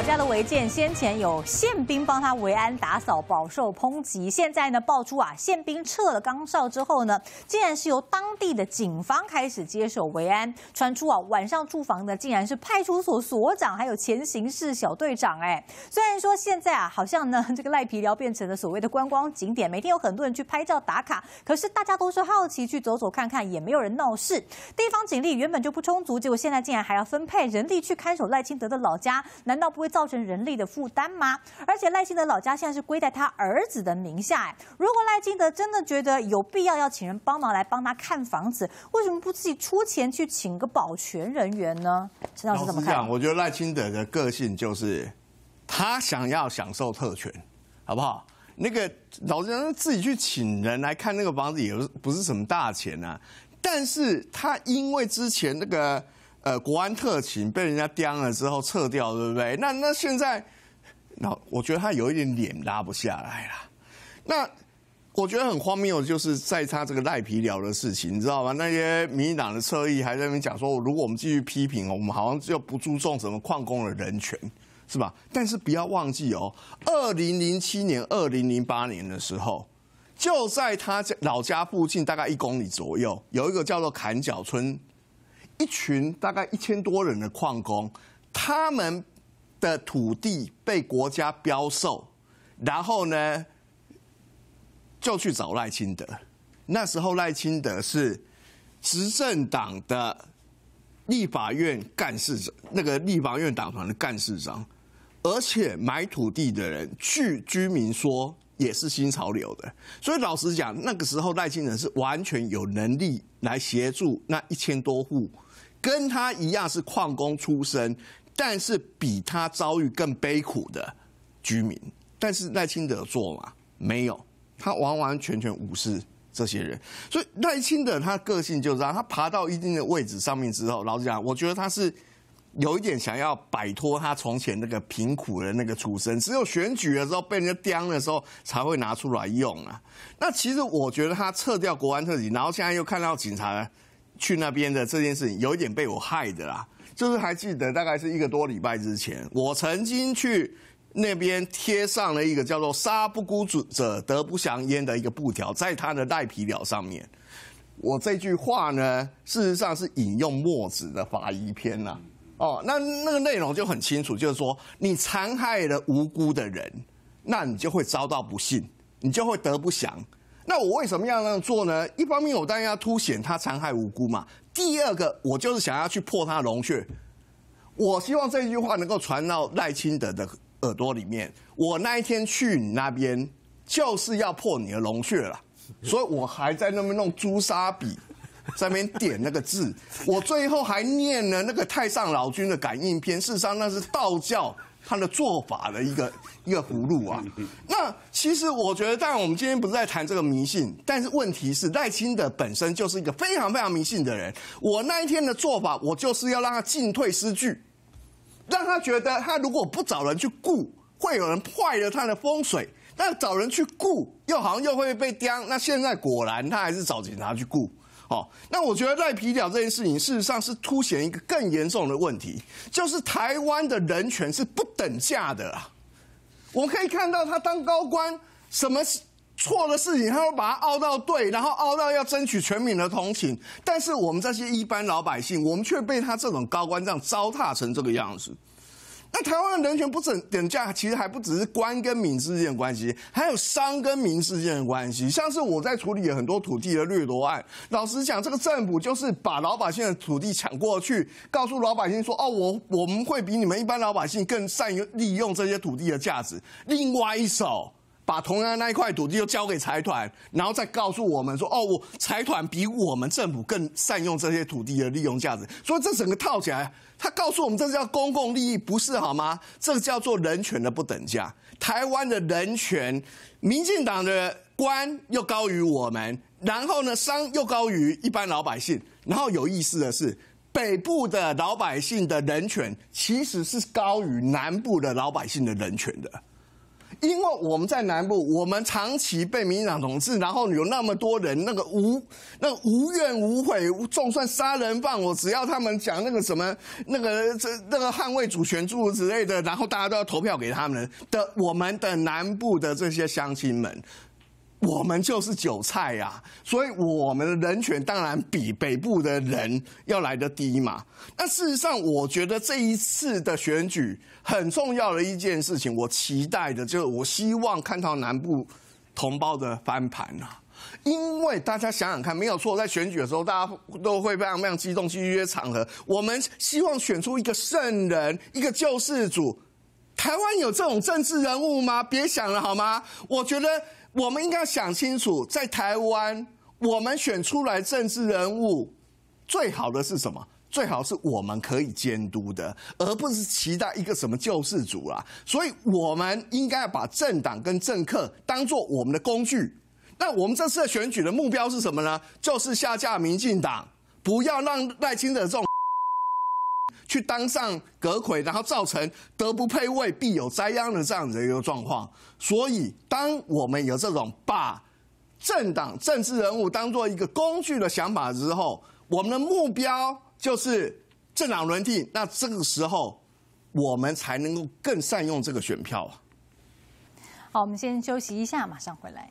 老家的违建，先前有宪兵帮他维安打扫，饱受抨击。现在呢，爆出啊，宪兵撤了岗哨之后呢，竟然是由当地的警方开始接手维安。传出啊，晚上住房的竟然是派出所所长，还有前刑事小队长。哎，虽然说现在啊，好像呢，这个赖皮寮变成了所谓的观光景点，每天有很多人去拍照打卡。可是大家都是好奇去走走看看，也没有人闹事。地方警力原本就不充足，结果现在竟然还要分配人力去看守赖清德的老家，难道不会？造成人力的负担吗？而且赖清德老家现在是归在他儿子的名下。如果赖清德真的觉得有必要要请人帮忙来帮他看房子，为什么不自己出钱去请个保全人员呢？陈老师怎么看？我觉得赖清德的个性就是他想要享受特权，好不好？那个老人自己去请人来看那个房子，也不是什么大钱啊。但是他因为之前那个。呃，国安特勤被人家刁了之后撤掉，对不对？那那现在，那我觉得他有一点脸拉不下来了。那我觉得很荒谬就是在他这个赖皮聊的事情，你知道吗？那些民进党的侧翼还在那边讲说，如果我们继续批评，我们好像就不注重什么矿工的人权，是吧？但是不要忘记哦，二零零七年、二零零八年的时候，就在他老家附近大概一公里左右，有一个叫做坎角村。一群大概一千多人的矿工，他们的土地被国家标售，然后呢，就去找赖清德。那时候赖清德是执政党的立法院干事长，那个立法院党团的干事长。而且买土地的人据居民说也是新潮流的，所以老实讲，那个时候赖清德是完全有能力来协助那一千多户。跟他一样是矿工出身，但是比他遭遇更悲苦的居民，但是赖清德做嘛？没有，他完完全全无视这些人。所以赖清德他个性就这样，他爬到一定的位置上面之后，老子讲，我觉得他是有一点想要摆脱他从前那个贫苦的那个出身，只有选举的时候被人家刁的时候才会拿出来用啊。那其实我觉得他撤掉国安特警，然后现在又看到警察。去那边的这件事情有一点被我害的啦，就是还记得大概是一个多礼拜之前，我曾经去那边贴上了一个叫做“杀不辜者得不祥焉”的一个布条，在他的袋皮表上面。我这句话呢，事实上是引用墨子的《法医篇》呐。哦，那那个内容就很清楚，就是说你残害了无辜的人，那你就会遭到不幸，你就会得不祥。那我为什么要那样做呢？一方面我当然要凸显他残害无辜嘛。第二个，我就是想要去破他龙穴。我希望这句话能够传到赖清德的耳朵里面。我那一天去你那边，就是要破你的龙穴了。所以我还在那边弄朱砂笔，在那边点那个字。我最后还念了那个太上老君的感应篇，事实上那是道教。他的做法的一个一个葫芦啊，那其实我觉得，当然我们今天不是在谈这个迷信，但是问题是赖清德本身就是一个非常非常迷信的人。我那一天的做法，我就是要让他进退失据，让他觉得他如果不找人去顾，会有人坏了他的风水；那找人去顾，又好像又会被刁。那现在果然，他还是找警察去顾。好，那我觉得赖皮鸟这件事情，事实上是凸显一个更严重的问题，就是台湾的人权是不等价的啊。我们可以看到，他当高官，什么错的事情，他会把它拗到对，然后拗到要争取全民的同情，但是我们这些一般老百姓，我们却被他这种高官这样糟蹋成这个样子。那台湾的人权不是等价，其实还不只是官跟民之间的关系，还有商跟民之间的关系。像是我在处理很多土地的掠夺案，老实讲，这个政府就是把老百姓的土地抢过去，告诉老百姓说：“哦，我我们会比你们一般老百姓更善于利用这些土地的价值。”另外一手。把同样那一块土地又交给财团，然后再告诉我们说：“哦，我财团比我们政府更善用这些土地的利用价值。”所以这整个套起来，他告诉我们，这叫公共利益，不是好吗？这叫做人权的不等价。台湾的人权，民进党的官又高于我们，然后呢，商又高于一般老百姓。然后有意思的是，北部的老百姓的人权其实是高于南部的老百姓的人权的。因为我们在南部，我们长期被民进党统治，然后有那么多人那个无那无怨无悔，总算杀人犯，我只要他们讲那个什么那个这那个捍卫主权诸之类的，然后大家都要投票给他们的我们的南部的这些乡亲们。我们就是韭菜呀，所以我们的人权当然比北部的人要来得低嘛。但事实上，我觉得这一次的选举很重要的一件事情，我期待的就是我希望看到南部同胞的翻盘呐。因为大家想想看，没有错，在选举的时候，大家都会非常非常激动去预约场合。我们希望选出一个圣人，一个救世主。台湾有这种政治人物吗？别想了好吗？我觉得。我们应该想清楚，在台湾，我们选出来政治人物最好的是什么？最好是我们可以监督的，而不是期待一个什么救世主啦。所以我们应该把政党跟政客当做我们的工具。那我们这次的选举的目标是什么呢？就是下架民进党，不要让赖清德这种。去当上阁魁，然后造成德不配位必有灾殃的这样子一个状况。所以，当我们有这种把政党政治人物当做一个工具的想法之后，我们的目标就是政党轮替。那这个时候，我们才能够更善用这个选票。好，我们先休息一下，马上回来。